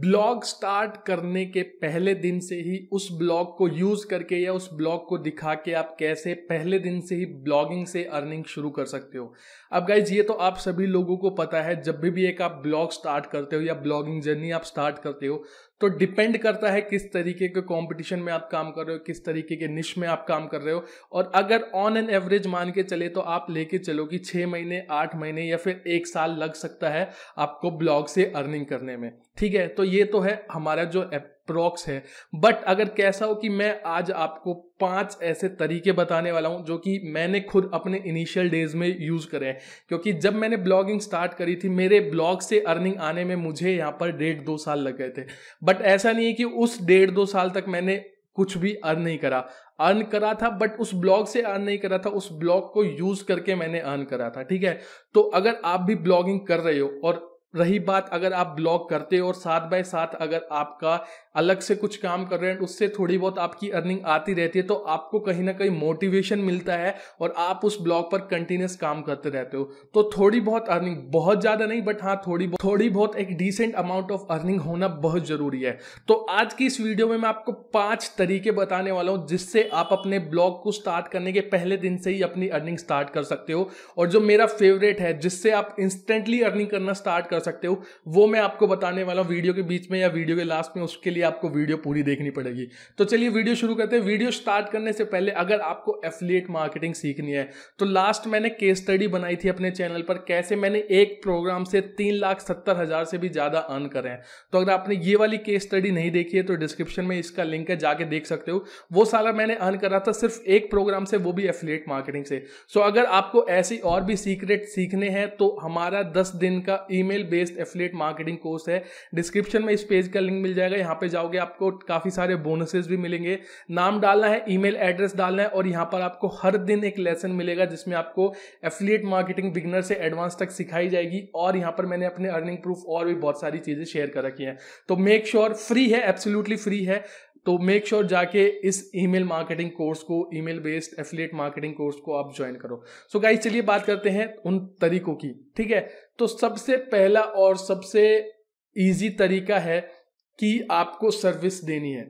blog start करने के पहले दिन से ही उस ब्लॉग को यूज करके या उस ब्लॉग को दिखा के आप कैसे पहले दिन से ही ब्लॉगिंग से अर्निंग शुरू कर सकते हो अब गाइज ये तो आप सभी लोगों को पता है जब भी भी एक आप ब्लॉग स्टार्ट करते हो या ब्लॉगिंग जर्नी आप स्टार्ट करते हो तो डिपेंड करता है किस तरीके के कंपटीशन में आप काम कर रहे हो किस तरीके के निश में आप काम कर रहे हो और अगर ऑन एन एवरेज मान के चले तो आप लेके चलो कि छः महीने आठ महीने या फिर एक साल लग सकता है आपको ब्लॉग से अर्निंग करने में ठीक है तो ये तो है हमारा जो एप, प्रॉक्स है बट अगर कैसा हो कि मैं आज आपको पांच ऐसे तरीके बताने वाला हूं जो कि मैंने खुद अपने इनिशियल डेज में यूज करे हैं क्योंकि जब मैंने ब्लॉगिंग स्टार्ट करी थी मेरे ब्लॉग से अर्निंग आने में मुझे यहाँ पर डेढ़ दो साल लग गए थे बट ऐसा नहीं है कि उस डेढ़ दो साल तक मैंने कुछ भी अर्न नहीं करा अर्न करा था बट उस ब्लॉग से अर्न नहीं करा था उस ब्लॉग को यूज करके मैंने अर्न करा था ठीक है तो अगर आप भी ब्लॉगिंग कर रहे हो और रही बात अगर आप ब्लॉग करते हो और साथ बाय साथ अगर आपका अलग से कुछ काम कर रहे हैं उससे थोड़ी बहुत आपकी अर्निंग आती रहती है तो आपको कहीं ना कहीं मोटिवेशन मिलता है और आप उस ब्लॉग पर कंटिन्यूस काम करते रहते हो तो थोड़ी बहुत अर्निंग बहुत ज़्यादा नहीं बट हाँ थोड़ी बहुत थोड़ी बहुत एक डिसेंट अमाउंट ऑफ अर्निंग होना बहुत ज़रूरी है तो आज की इस वीडियो में मैं आपको पांच तरीके बताने वाला हूँ जिससे आप अपने ब्लॉग को स्टार्ट करने के पहले दिन से ही अपनी अर्निंग स्टार्ट कर सकते हो और जो मेरा फेवरेट है जिससे आप इंस्टेंटली अर्निंग करना स्टार्ट कर कर सकते हो वो मैं आपको बताने वाला हूँ वीडियो के बीच में या वीडियो के लास्ट में उसके लिए आपको वीडियो पूरी देखनी पड़ेगी तो चलिए वीडियो शुरू करते हैं वीडियो स्टार्ट करने से पहले अगर आपको एफिलिएट मार्केटिंग सीखनी है तो लास्ट मैंने केस स्टडी बनाई थी अपने चैनल पर कैसे मैंने एक प्रोग्राम से तीन लाख सत्तर हज़ार से भी ज़्यादा अर्न करें तो अगर आपने ये वाली केस स्टडी नहीं देखी है तो डिस्क्रिप्शन में इसका लिंक है जाके देख सकते हो वो सारा मैंने अर्न करा था सिर्फ एक प्रोग्राम से वो भी एफिलेट मार्केटिंग से सो अगर आपको ऐसी और भी सीक्रेट सीखने हैं तो हमारा दस दिन का email based affiliate marketing course है डिस्क्रिप्शन में इस पेज का लिंक मिल जाएगा यहाँ पे जाओगे आपको काफ़ी सारे बोनसेस भी मिलेंगे नाम डालना है ईमेल एड्रेस डालना है और यहाँ पर आपको हर दिन एक लेसन मिलेगा जिसमें आपको एफिलेट मार्केटिंग बिगनर से एडवांस तक सिखाई जाएगी और यहाँ पर मैंने अपने अर्निंग प्रूफ और भी बहुत सारी चीज़ें शेयर कर रखी हैं तो मेक श्योर फ्री है एब्सोल्यूटली फ्री है तो मेक श्योर sure जाके इस ईमेल मार्केटिंग कोर्स को email based affiliate marketing course को आप ज्वाइन करो सो so गाइस चलिए बात करते हैं उन तरीकों की ठीक है तो सबसे पहला और सबसे इजी तरीका है कि आपको सर्विस देनी है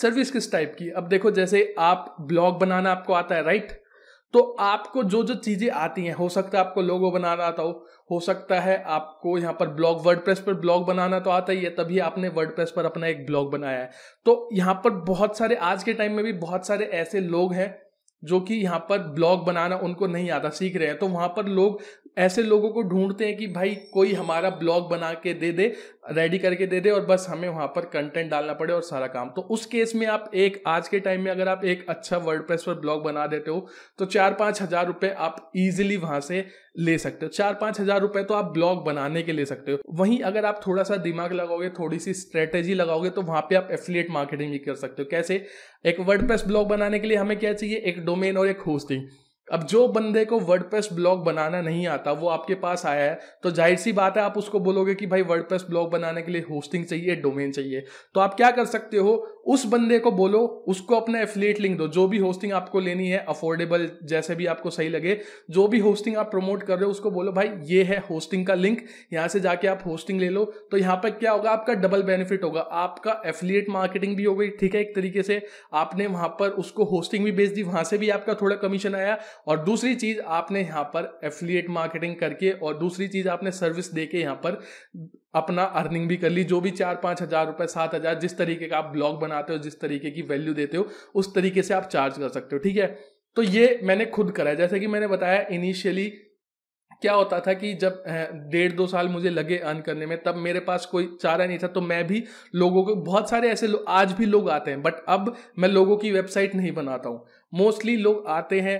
सर्विस किस टाइप की अब देखो जैसे आप ब्लॉग बनाना आपको आता है राइट तो आपको जो जो चीज़ें आती हैं हो सकता है आपको लोगो बनाना आता हो हो सकता है आपको यहाँ पर ब्लॉग वर्डप्रेस पर ब्लॉग बनाना तो आता ही है तभी आपने वर्डप्रेस पर अपना एक ब्लॉग बनाया है तो यहाँ पर बहुत सारे आज के टाइम में भी बहुत सारे ऐसे लोग हैं जो कि यहाँ पर ब्लॉग बनाना उनको नहीं आता सीख रहे हैं तो वहाँ पर लोग ऐसे लोगों को ढूंढते हैं कि भाई कोई हमारा ब्लॉग बना के दे दे रेडी करके दे दे और बस हमें वहां पर कंटेंट डालना पड़े और सारा काम तो उस केस में आप एक आज के टाइम में अगर आप एक अच्छा वर्ड पर ब्लॉग बना देते हो तो चार पांच हजार रुपए आप इजिली वहां से ले सकते हो चार पांच हजार रुपए तो आप ब्लॉग बनाने के ले सकते हो वहीं अगर आप थोड़ा सा दिमाग लगाओगे थोड़ी सी स्ट्रेटेजी लगाओगे तो वहां पे आप एफिलिएट मार्केटिंग भी कर सकते हो कैसे एक वर्ड ब्लॉग बनाने के लिए हमें क्या चाहिए एक डोमेन और एक होस्टिंग अब जो बंदे को वर्ड ब्लॉग बनाना नहीं आता वो आपके पास आया है तो जाहिर सी बात है आप उसको बोलोगे कि भाई वर्ड ब्लॉग बनाने के लिए होस्टिंग चाहिए डोमेन चाहिए तो आप क्या कर सकते हो उस बंदे को बोलो उसको अपना एफिलेट लिंक दो जो भी होस्टिंग आपको लेनी है अफोर्डेबल जैसे भी आपको सही लगे जो भी होस्टिंग आप प्रमोट कर रहे हो उसको बोलो भाई ये है होस्टिंग का लिंक यहाँ से जाके आप होस्टिंग ले लो तो यहाँ पर क्या होगा आपका डबल बेनिफिट होगा आपका एफिलेट मार्केटिंग भी हो गई ठीक है एक तरीके से आपने वहां पर उसको होस्टिंग भी बेच दी वहां से भी आपका थोड़ा कमीशन आया और दूसरी चीज आपने यहाँ पर एफिलिएट मार्केटिंग करके और दूसरी चीज आपने सर्विस दे के यहाँ पर अपना अर्निंग भी कर ली जो भी चार पांच हजार रुपए सात हजार जिस तरीके का आप ब्लॉग बनाते हो जिस तरीके की वैल्यू देते हो उस तरीके से आप चार्ज कर सकते हो ठीक है तो ये मैंने खुद करा है जैसे कि मैंने बताया इनिशियली क्या होता था कि जब डेढ़ दो साल मुझे लगे अर्न करने में तब मेरे पास कोई चारा नहीं था तो मैं भी लोगों को बहुत सारे ऐसे आज भी लोग आते हैं बट अब मैं लोगों की वेबसाइट नहीं बनाता हूँ मोस्टली लोग आते हैं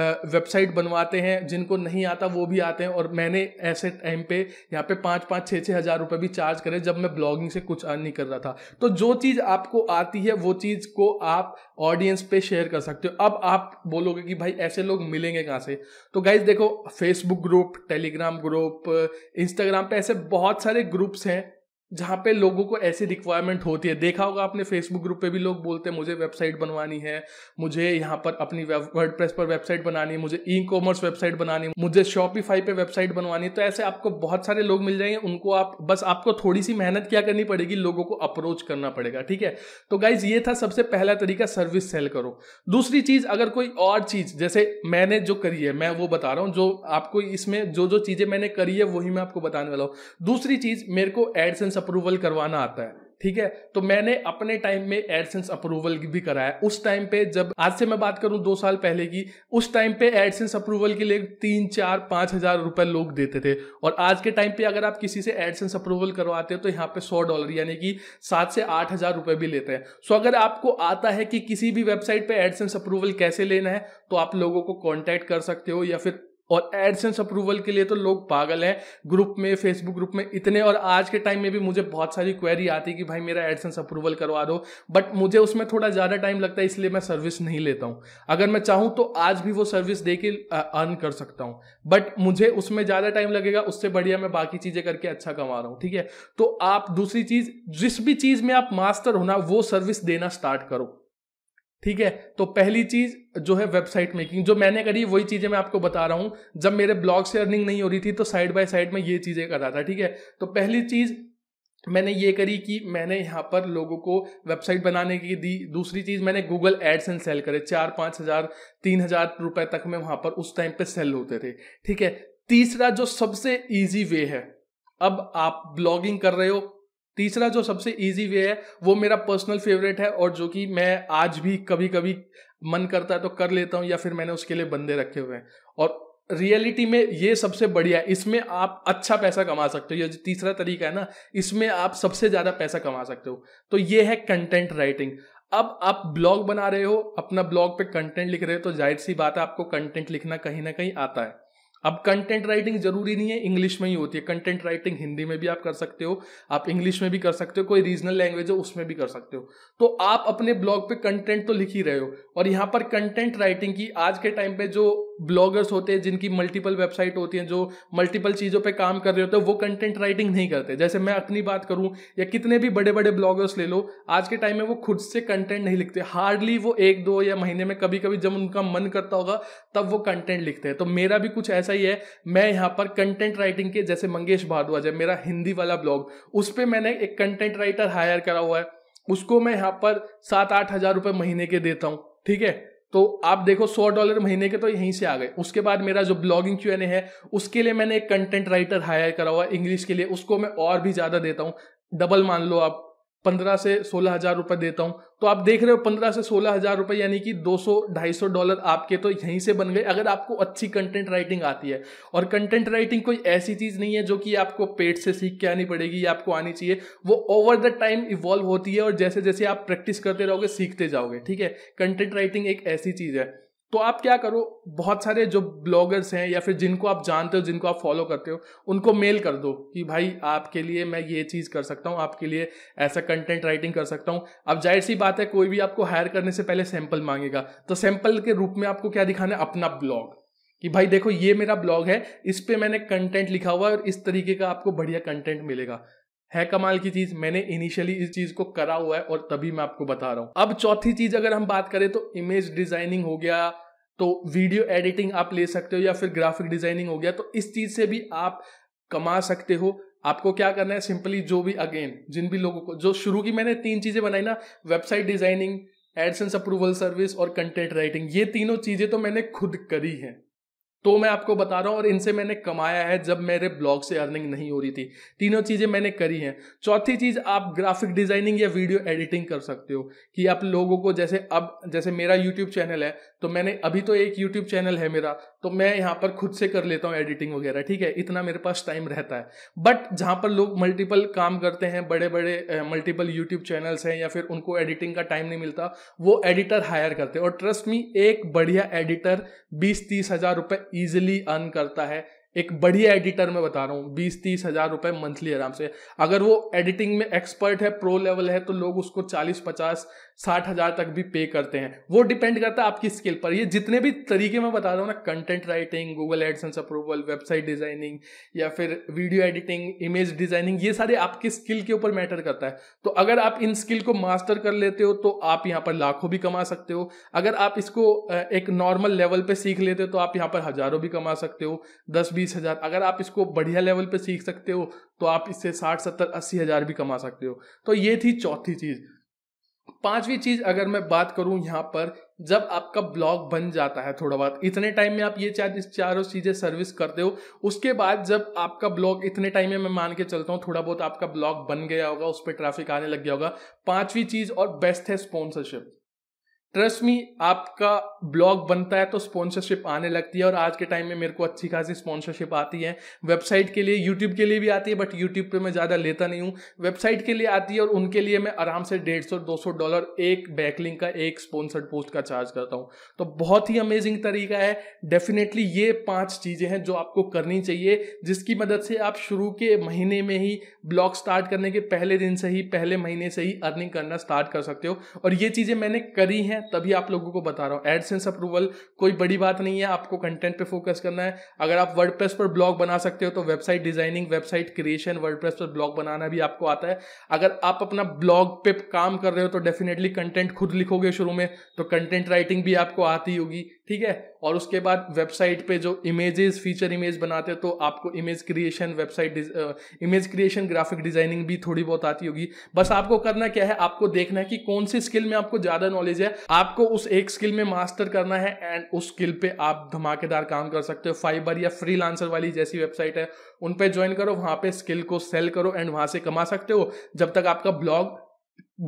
वेबसाइट बनवाते हैं जिनको नहीं आता वो भी आते हैं और मैंने ऐसे टाइम पे यहाँ पे पाँच पाँच छः छः हज़ार रुपये भी चार्ज करे जब मैं ब्लॉगिंग से कुछ अर्न नहीं कर रहा था तो जो चीज़ आपको आती है वो चीज़ को आप ऑडियंस पे शेयर कर सकते हो अब आप बोलोगे कि भाई ऐसे लोग मिलेंगे कहाँ से तो गाइज देखो Facebook group Telegram group Instagram पे ऐसे बहुत सारे ग्रुप्स हैं जहाँ पे लोगों को ऐसी रिक्वायरमेंट होती है देखा होगा आपने फेसबुक ग्रुप पे भी लोग बोलते हैं मुझे वेबसाइट बनवानी है मुझे यहाँ पर अपनी वर्ड प्रेस पर वेबसाइट बनानी है मुझे ई कॉमर्स वेबसाइट बनानी है मुझे शॉपिफाई पे वेबसाइट बनवानी है तो ऐसे आपको बहुत सारे लोग मिल जाएंगे उनको आप बस आपको थोड़ी सी मेहनत क्या करनी पड़ेगी लोगों को अप्रोच करना पड़ेगा ठीक है तो गाइज ये था सबसे पहला तरीका सर्विस सेल करो दूसरी चीज़ अगर कोई और चीज़ जैसे मैंने जो करी है मैं वो बता रहा हूँ जो आपको इसमें जो जो चीज़ें मैंने करी है वही मैं आपको बताने वाला हूँ दूसरी चीज़ मेरे को एडसेंस अप्रूवल करवाना आता है ठीक है तो मैंने अपने टाइम में एडसेंस अप्रूवल भी कराया उस टाइम पे जब आज से मैं बात करूं दो साल पहले की उस टाइम पे एडसेंस अप्रूवल के लिए तीन चार पांच हजार रुपए लोग देते थे और आज के टाइम पे अगर आप किसी से एडसेंस अप्रूवल करवाते हो तो यहाँ पे सौ डॉलर यानी कि सात से आठ हजार रुपए भी लेते हैं सो अगर आपको आता है कि किसी भी वेबसाइट पर एडसेंस अप्रूवल कैसे लेना है तो आप लोगों को कॉन्टैक्ट कर सकते हो या फिर और एडसेंस अप्रूवल के लिए तो लोग पागल हैं ग्रुप में फेसबुक ग्रुप में इतने और आज के टाइम में भी मुझे बहुत सारी क्वेरी आती है कि भाई मेरा एडसेंस अप्रूवल करवा दो बट मुझे उसमें थोड़ा ज़्यादा टाइम लगता है इसलिए मैं सर्विस नहीं लेता हूँ अगर मैं चाहूँ तो आज भी वो सर्विस दे के अर्न कर सकता हूँ बट मुझे उसमें ज़्यादा टाइम लगेगा उससे बढ़िया मैं बाकी चीज़ें करके अच्छा कमा रहा हूँ ठीक है तो आप दूसरी चीज़ जिस भी चीज़ में आप मास्टर होना वो सर्विस देना स्टार्ट करो ठीक है तो पहली चीज जो है वेबसाइट मेकिंग जो मैंने करी वही चीजें मैं आपको बता रहा हूं जब मेरे ब्लॉग से अर्निंग नहीं हो रही थी तो साइड बाय साइड में ये चीजें कर रहा था ठीक है तो पहली चीज मैंने ये करी कि मैंने यहाँ पर लोगों को वेबसाइट बनाने की दी दूसरी चीज़ मैंने गूगल एड्स एंड सेल करे चार पांच हज़ार तीन हज़ार रुपए तक में वहां पर उस टाइम पे सेल होते थे ठीक है तीसरा जो सबसे इजी वे है अब आप ब्लॉगिंग कर रहे हो तीसरा जो सबसे इजी वे है वो मेरा पर्सनल फेवरेट है और जो कि मैं आज भी कभी कभी मन करता है तो कर लेता हूँ या फिर मैंने उसके लिए बंदे रखे हुए हैं और रियलिटी में ये सबसे बढ़िया है इसमें आप अच्छा पैसा कमा सकते हो ये जो तीसरा तरीका है ना इसमें आप सबसे ज़्यादा पैसा कमा सकते हो तो ये है कंटेंट राइटिंग अब आप ब्लॉग बना रहे हो अपना ब्लॉग पे कंटेंट लिख रहे हो तो जाहिर सी बात है आपको कंटेंट लिखना कहीं ना कहीं आता है अब कंटेंट राइटिंग जरूरी नहीं है इंग्लिश में ही होती है कंटेंट राइटिंग हिंदी में भी आप कर सकते हो आप इंग्लिश में भी कर सकते हो कोई रीजनल लैंग्वेज है उसमें भी कर सकते हो तो आप अपने ब्लॉग पे कंटेंट तो लिख ही रहे हो और यहाँ पर कंटेंट राइटिंग की आज के टाइम पे जो ब्लॉगर्स होते हैं जिनकी मल्टीपल वेबसाइट होती हैं जो मल्टीपल चीज़ों पर काम कर रहे होते हैं वो कंटेंट राइटिंग नहीं करते जैसे मैं अपनी बात करूं या कितने भी बड़े बड़े ब्लॉगर्स ले लो आज के टाइम में वो खुद से कंटेंट नहीं लिखते हार्डली वो एक दो या महीने में कभी कभी जब उनका मन करता होगा तब वो कंटेंट लिखते हैं तो मेरा भी कुछ ऐसा ऐसा ही है मैं यहाँ पर कंटेंट राइटिंग के जैसे मंगेश भारद्वाज है मेरा हिंदी वाला ब्लॉग उस पर मैंने एक कंटेंट राइटर हायर करा हुआ है उसको मैं यहाँ पर सात आठ हजार रुपये महीने के देता हूँ ठीक है तो आप देखो सौ डॉलर महीने के तो यहीं से आ गए उसके बाद मेरा जो ब्लॉगिंग क्यू एन ए है उसके लिए मैंने एक कंटेंट राइटर हायर करा हुआ है इंग्लिश के लिए उसको मैं और भी ज़्यादा देता हूँ डबल मान लो आप पंद्रह से सोलह हजार रुपये देता हूं तो आप देख रहे हो पंद्रह से सोलह हजार रुपए यानी कि दो सौ ढाई सौ डॉलर आपके तो यहीं से बन गए अगर आपको अच्छी कंटेंट राइटिंग आती है और कंटेंट राइटिंग कोई ऐसी चीज़ नहीं है जो कि आपको पेट से सीख के आनी पड़ेगी या आपको आनी चाहिए वो ओवर द टाइम इवॉल्व होती है और जैसे जैसे आप प्रैक्टिस करते रहोगे सीखते जाओगे ठीक है कंटेंट राइटिंग एक ऐसी चीज़ है तो आप क्या करो बहुत सारे जो ब्लॉगर्स हैं या फिर जिनको आप जानते हो जिनको आप फॉलो करते हो उनको मेल कर दो कि भाई आपके लिए मैं ये चीज़ कर सकता हूँ आपके लिए ऐसा कंटेंट राइटिंग कर सकता हूँ अब जाहिर सी बात है कोई भी आपको हायर करने से पहले सैंपल मांगेगा तो सैंपल के रूप में आपको क्या दिखाना है अपना ब्लॉग कि भाई देखो ये मेरा ब्लॉग है इस पर मैंने कंटेंट लिखा हुआ है और इस तरीके का आपको बढ़िया कंटेंट मिलेगा है कमाल की चीज मैंने इनिशियली इस चीज को करा हुआ है और तभी मैं आपको बता रहा हूँ अब चौथी चीज अगर हम बात करें तो इमेज डिजाइनिंग हो गया तो वीडियो एडिटिंग आप ले सकते हो या फिर ग्राफिक डिजाइनिंग हो गया तो इस चीज से भी आप कमा सकते हो आपको क्या करना है सिंपली जो भी अगेन जिन भी लोगों को जो शुरू की मैंने तीन चीजें बनाई ना website designing AdSense approval service और कंटेंट राइटिंग ये तीनों चीजें तो मैंने खुद करी हैं तो मैं आपको बता रहा हूँ और इनसे मैंने कमाया है जब मेरे ब्लॉग से अर्निंग नहीं हो रही थी तीनों चीज़ें मैंने करी हैं चौथी चीज़ आप ग्राफिक डिज़ाइनिंग या वीडियो एडिटिंग कर सकते हो कि आप लोगों को जैसे अब जैसे मेरा यूट्यूब चैनल है तो मैंने अभी तो एक यूट्यूब चैनल है मेरा तो मैं यहाँ पर खुद से कर लेता हूँ एडिटिंग वगैरह ठीक है इतना मेरे पास टाइम रहता है बट जहाँ पर लोग मल्टीपल काम करते हैं बड़े बड़े मल्टीपल यूट्यूब चैनल्स हैं या फिर उनको एडिटिंग का टाइम नहीं मिलता वो एडिटर हायर करते हैं और ट्रस्ट मी एक बढ़िया एडिटर बीस तीस हजार रुपये ईजिली अर्न करता है एक बढ़िया एडिटर में बता रहा हूँ बीस तीस हजार रुपए मंथली आराम से अगर वो एडिटिंग में एक्सपर्ट है प्रो लेवल है तो लोग उसको चालीस पचास साठ हजार तक भी पे करते हैं वो डिपेंड करता है आपकी स्किल पर ये जितने भी तरीके मैं बता रहा हूँ ना content writing Google AdSense approval website designing या फिर वीडियो एडिटिंग इमेज डिजाइनिंग ये सारे आपकी स्किल के ऊपर मैटर करता है तो अगर आप इन स्किल को मास्टर कर लेते हो तो आप यहाँ पर लाखों भी कमा सकते हो अगर आप इसको एक नॉर्मल लेवल पे सीख लेते हो तो आप यहाँ पर हजारों भी कमा सकते हो दस बीस हज़ार अगर आप इसको बढ़िया लेवल पे सीख सकते हो तो आप इससे साठ सत्तर अस्सी हज़ार भी कमा सकते हो तो ये थी चौथी चीज़ पांचवी चीज अगर मैं बात करूं यहाँ पर जब आपका ब्लॉग बन जाता है थोड़ा बहुत इतने टाइम में आप ये चार चारों चीजें सर्विस करते हो उसके बाद जब आपका ब्लॉग इतने टाइम में मैं मान के चलता हूँ थोड़ा बहुत आपका ब्लॉग बन गया होगा उस पर ट्रैफिक आने लग गया होगा पांचवी चीज और बेस्ट है स्पॉन्सरशिप ट्रस्ट मी आपका ब्लॉग बनता है तो स्पॉन्सरशिप आने लगती है और आज के टाइम में मेरे को अच्छी खासी स्पॉन्सरशिप आती है वेबसाइट के लिए यूट्यूब के लिए भी आती है बट यूट्यूब पे मैं ज़्यादा लेता नहीं हूँ वेबसाइट के लिए आती है और उनके लिए मैं आराम से डेढ़ सौ दो सौ डॉलर एक बैकलिंग का एक स्पॉन्सर्ड पोस्ट का चार्ज करता हूँ तो बहुत ही अमेजिंग तरीका है डेफिनेटली ये पाँच चीज़ें हैं जो आपको करनी चाहिए जिसकी मदद से आप शुरू के महीने में ही ब्लॉग स्टार्ट करने के पहले दिन से ही पहले महीने से ही अर्निंग करना स्टार्ट कर सकते हो और ये चीज़ें मैंने करी हैं है तभी आप लोगों को बता रहा हूँ एडसेंस अप्रूवल कोई बड़ी बात नहीं है आपको कंटेंट पे फोकस करना है अगर आप वर्ड पर ब्लॉग बना सकते हो तो website designing website creation word पर ब्लॉग बनाना भी आपको आता है अगर आप अपना ब्लॉग पे काम कर रहे हो तो डेफिनेटली कंटेंट खुद लिखोगे शुरू में तो कंटेंट राइटिंग भी आपको आती होगी ठीक है और उसके बाद वेबसाइट पे जो इमेजेस फीचर इमेज बनाते हो तो आपको image creation website image creation graphic designing भी थोड़ी बहुत आती होगी बस आपको करना क्या है आपको देखना है कि कौन सी स्किल में आपको ज़्यादा नॉलेज है आपको उस एक स्किल में मास्टर करना है एंड उस स्किल पे आप धमाकेदार काम कर सकते हो फाइबर या फ्री वाली जैसी वेबसाइट है उन पे ज्वाइन करो वहां पे स्किल को सेल करो एंड वहां से कमा सकते हो जब तक आपका ब्लॉग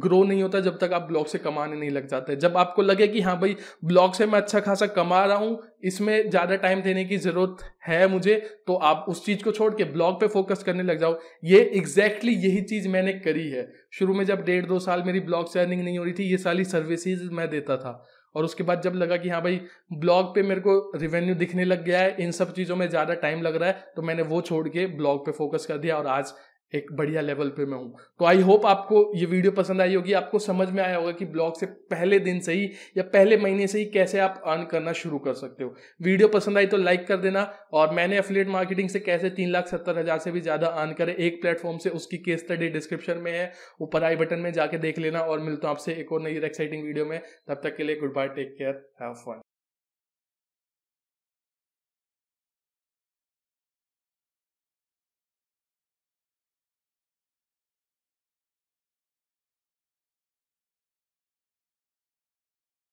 ग्रो नहीं होता जब तक आप ब्लॉग से कमाने नहीं लग जाते जब आपको लगे कि हाँ भाई ब्लॉग से मैं अच्छा खासा कमा रहा हूँ इसमें ज़्यादा टाइम देने की ज़रूरत है मुझे तो आप उस चीज़ को छोड़ के ब्लॉग पे फोकस करने लग जाओ ये एग्जैक्टली exactly यही चीज़ मैंने करी है शुरू में जब डेढ़ दो साल मेरी ब्लॉग से अर्निंग नहीं हो रही थी ये सारी सर्विसेज मैं देता था और उसके बाद जब लगा कि हाँ भाई ब्लॉग पे मेरे को रिवेन्यू दिखने लग गया है इन सब चीज़ों में ज़्यादा टाइम लग रहा है तो मैंने वो छोड़ के ब्लॉग पे फोकस कर दिया और आज एक बढ़िया लेवल पे मैं हूँ तो आई होप आपको ये वीडियो पसंद आई होगी आपको समझ में आया होगा कि ब्लॉग से पहले दिन से ही या पहले महीने से ही कैसे आप अर्न करना शुरू कर सकते हो वीडियो पसंद आई तो लाइक कर देना और मैंने अफिलेट मार्केटिंग से कैसे तीन लाख सत्तर हज़ार से भी ज़्यादा अर्न करे एक प्लेटफॉर्म से उसकी केस स्टडी डिस्क्रिप्शन में है ऊपर आई बटन में जाके देख लेना और मिलता हूँ आपसे एक और नई एक्साइटिंग वीडियो में तब तक के लिए goodbye take care have fun